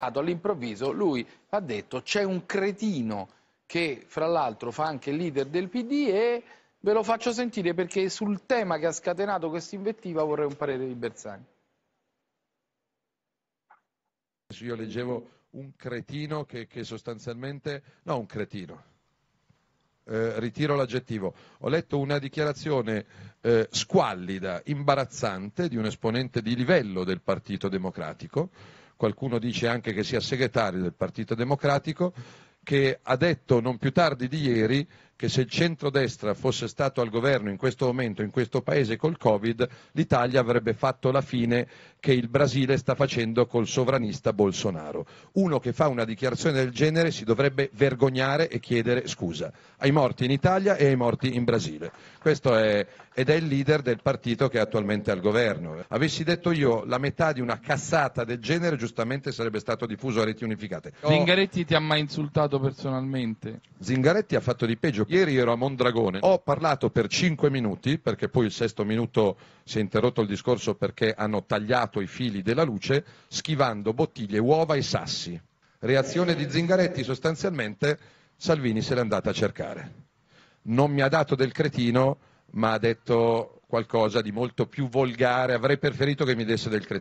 all'improvviso lui ha detto c'è un cretino che fra l'altro fa anche leader del PD e ve lo faccio sentire perché sul tema che ha scatenato questa invettiva vorrei un parere di Bersani. Io leggevo un cretino che, che sostanzialmente... no un cretino, eh, ritiro l'aggettivo. Ho letto una dichiarazione eh, squallida, imbarazzante di un esponente di livello del Partito Democratico qualcuno dice anche che sia segretario del Partito Democratico, che ha detto non più tardi di ieri che se il centrodestra fosse stato al governo in questo momento in questo paese col Covid, l'Italia avrebbe fatto la fine che il Brasile sta facendo col sovranista Bolsonaro. Uno che fa una dichiarazione del genere si dovrebbe vergognare e chiedere scusa ai morti in Italia e ai morti in Brasile. Questo è, ed è il leader del partito che è attualmente al governo. Avessi detto io la metà di una cassata del genere, giustamente sarebbe stato diffuso a reti unificate. Zingaretti ti ha mai insultato personalmente? Zingaretti ha fatto di peggio Ieri ero a Mondragone, ho parlato per 5 minuti, perché poi il sesto minuto si è interrotto il discorso perché hanno tagliato i fili della luce, schivando bottiglie, uova e sassi. Reazione di Zingaretti sostanzialmente, Salvini se l'è andata a cercare. Non mi ha dato del cretino, ma ha detto qualcosa di molto più volgare, avrei preferito che mi desse del cretino.